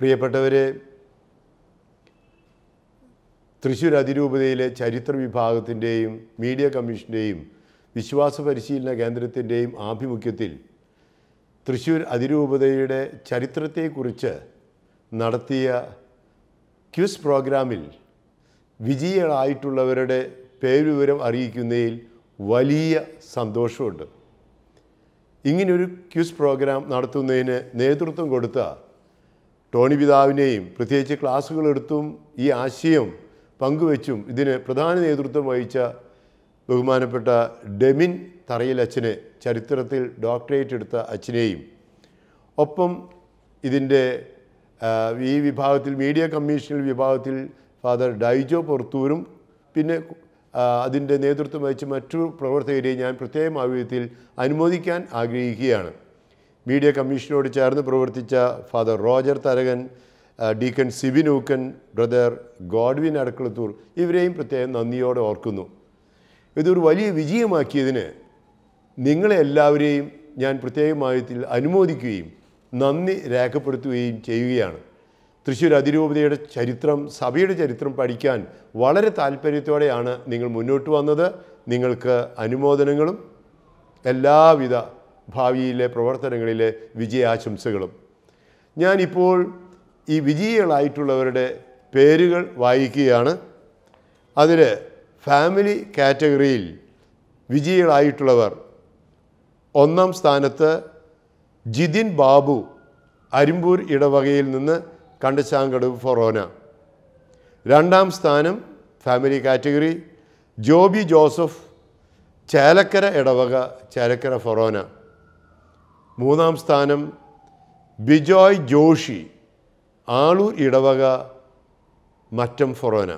പ്രിയപ്പെട്ടവരെ തൃശ്ശൂർ അതിരൂപതയിലെ ചരിത്ര വിഭാഗത്തിൻ്റെയും മീഡിയ കമ്മീഷൻ്റെയും വിശ്വാസ പരിശീലന കേന്ദ്രത്തിൻ്റെയും ആഭിമുഖ്യത്തിൽ തൃശ്ശൂർ അതിരൂപതയുടെ ചരിത്രത്തെക്കുറിച്ച് നടത്തിയ ക്യൂസ് പ്രോഗ്രാമിൽ വിജയികളായിട്ടുള്ളവരുടെ പേരുവിവരം അറിയിക്കുന്നതിൽ വലിയ സന്തോഷമുണ്ട് ഇങ്ങനൊരു ക്യൂസ് പ്രോഗ്രാം നടത്തുന്നതിന് നേതൃത്വം കൊടുത്ത ടോണി പിതാവിനെയും പ്രത്യേകിച്ച് ക്ലാസ്സുകളെടുത്തും ഈ ആശയം പങ്കുവെച്ചും ഇതിന് പ്രധാന നേതൃത്വം വഹിച്ച ബഹുമാനപ്പെട്ട ഡെമിൻ തറയിൽ അച്ഛനെ ചരിത്രത്തിൽ ഡോക്ടറേറ്റ് എടുത്ത അച്ഛനെയും ഒപ്പം ഇതിൻ്റെ ഈ വിഭാഗത്തിൽ മീഡിയ കമ്മീഷനിൽ വിഭാഗത്തിൽ ഫാദർ ഡൈജോ പുറത്തൂരും പിന്നെ അതിൻ്റെ നേതൃത്വം വഹിച്ച മറ്റു പ്രവർത്തകരെയും ഞാൻ പ്രത്യേകം ആവശ്യത്തിൽ അനുമോദിക്കാൻ ആഗ്രഹിക്കുകയാണ് മീഡിയ കമ്മീഷനോട് ചേർന്ന് പ്രവർത്തിച്ച ഫാദർ റോജർ തരകൻ ഡീക്കൺ സിബിനൂക്കൻ ബ്രദർ ഗോഡ്വിൻ അടക്കളത്തൂർ ഇവരെയും പ്രത്യേകം നന്ദിയോടെ ഓർക്കുന്നു ഇതൊരു വലിയ വിജയമാക്കിയതിന് നിങ്ങളെ എല്ലാവരെയും ഞാൻ പ്രത്യേകമായത്തിൽ അനുമോദിക്കുകയും നന്ദി രേഖപ്പെടുത്തുകയും ചെയ്യുകയാണ് തൃശ്ശൂർ അതിരൂപതയുടെ ചരിത്രം സഭയുടെ ചരിത്രം പഠിക്കാൻ വളരെ താല്പര്യത്തോടെയാണ് നിങ്ങൾ മുന്നോട്ട് വന്നത് നിങ്ങൾക്ക് അനുമോദനങ്ങളും എല്ലാവിധ ഭാവിയിലെ പ്രവർത്തനങ്ങളിലെ വിജയാശംസകളും ഞാനിപ്പോൾ ഈ വിജയികളായിട്ടുള്ളവരുടെ പേരുകൾ വായിക്കുകയാണ് അതിൽ ഫാമിലി കാറ്റഗറിയിൽ വിജയികളായിട്ടുള്ളവർ ഒന്നാം സ്ഥാനത്ത് ജിതിൻ ബാബു അരിമ്പൂർ ഇടവകയിൽ നിന്ന് കണ്ടശാങ്കട് ഫൊറോന രണ്ടാം സ്ഥാനം family category Joby Joseph Chelakkara ഇടവക ചേലക്കര ഫൊറോന മൂന്നാം സ്ഥാനം ബിജോയ് ജോഷി ആളൂർ ഇടവക മറ്റം ഫൊറോന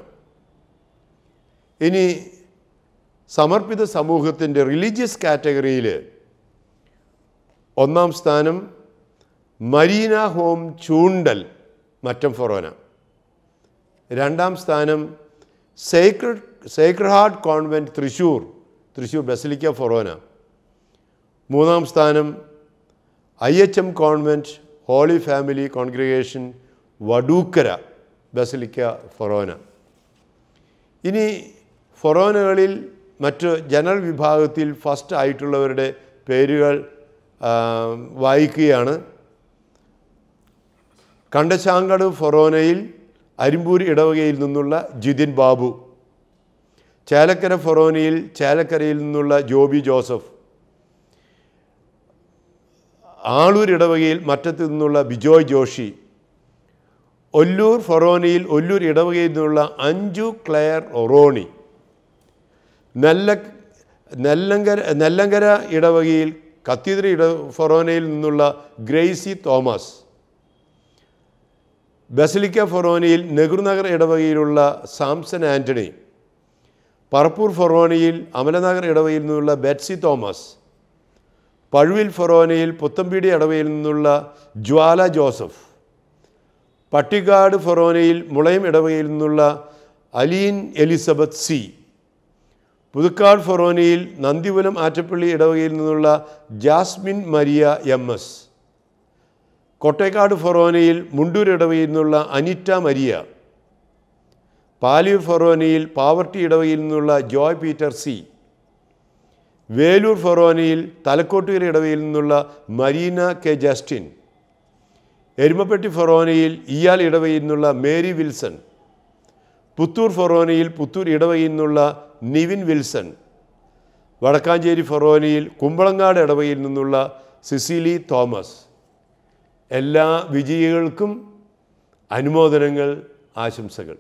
ഇനി സമർപ്പിത സമൂഹത്തിൻ്റെ റിലീജിയസ് കാറ്റഗറിയിൽ ഒന്നാം സ്ഥാനം Marina home Chundal Mattam forane രണ്ടാം സ്ഥാനം sacred sacred heart convent Thrissur Thrissur basilica forane മൂന്നാം സ്ഥാനം I H M convent holy family congregation Vadookara basilica forane ഇനി ഫൊറോനകളിൽ മറ്റ് ജനറൽ വിഭാഗത്തിൽ ഫസ്റ്റ് ആയിട്ടുള്ളവരുടെ പേരുകൾ വായിക്കുകയാണ് കണ്ടശാങ്കട് ഫൊറോനയിൽ അരിമ്പൂർ ഇടവകയിൽ നിന്നുള്ള ജിതിൻ ബാബു ചേലക്കര ഫൊറോനയിൽ ചേലക്കരയിൽ നിന്നുള്ള ജോബി ജോസഫ് ആളൂർ ഇടവകയിൽ മറ്റത്തു നിന്നുള്ള ബിജോയ് ജോഷി ഒല്ലൂർ ഫൊറോനയിൽ ഒല്ലൂർ ഇടവകയിൽ നിന്നുള്ള അഞ്ജു ക്ലെയർ ഒറോണി നെല്ല നെല്ലങ്കര നെല്ലങ്കര ഇടവകയിൽ കത്തീദ്ര ഇട ഫൊറോനയിൽ നിന്നുള്ള ഗ്രേസി തോമസ് ബസലിക്ക ഫൊറോനയിൽ നെഹ്റുനഗർ ഇടവകയിലുള്ള സാംസൺ ആൻ്റണി പറപ്പൂർ ഫൊറോണിയിൽ അമലനഗർ ഇടവകയിൽ നിന്നുള്ള ബെറ്റ്സി തോമസ് പഴുവിൽ ഫൊറോനയിൽ പുത്തമ്പീടി അടവയിൽ നിന്നുള്ള ജ്വാല ജോസഫ് പട്ടിക്കാട് ഫൊറോനയിൽ മുളയം ഇടവയിൽ നിന്നുള്ള അലീൻ എലിസബത്ത് സി പുതുക്കാട് ഫൊറോനയിൽ നന്ദിപുലം ആറ്റപ്പള്ളി ഇടവകയിൽ നിന്നുള്ള Jasmine Maria M S Kottekad ഫൊറോനയിൽ മുണ്ടൂർ ഇടവയിൽ നിന്നുള്ള അനിറ്റ മരിയ പാലിയൂർ ഫൊറോനയിൽ പാവർട്ടി ഇടവയിൽ നിന്നുള്ള ജോയ് പീറ്റർ സി വേലൂർ ഫൊറോനയിൽ തലക്കോട്ടുകര ഇടവയിൽ നിന്നുള്ള മരീന കെ ജസ്റ്റിൻ എരുമപ്പെട്ടി ഫൊറോനയിൽ ഇയാൾ ഇടവയിൽ നിന്നുള്ള മേരി വിൽസൺ പുത്തൂർ ഫൊറോനയിൽ പുത്തൂർ ഇടവയിൽ നിന്നുള്ള നിവിൻ വിൽസൺ വടക്കാഞ്ചേരി ഫൊറോനയിൽ കുമ്പളങ്ങാട് ഇടവയിൽ നിന്നുള്ള സിസിലി തോമസ് എല്ലാ വിജയികൾക്കും അനുമോദനങ്ങൾ ആശംസകൾ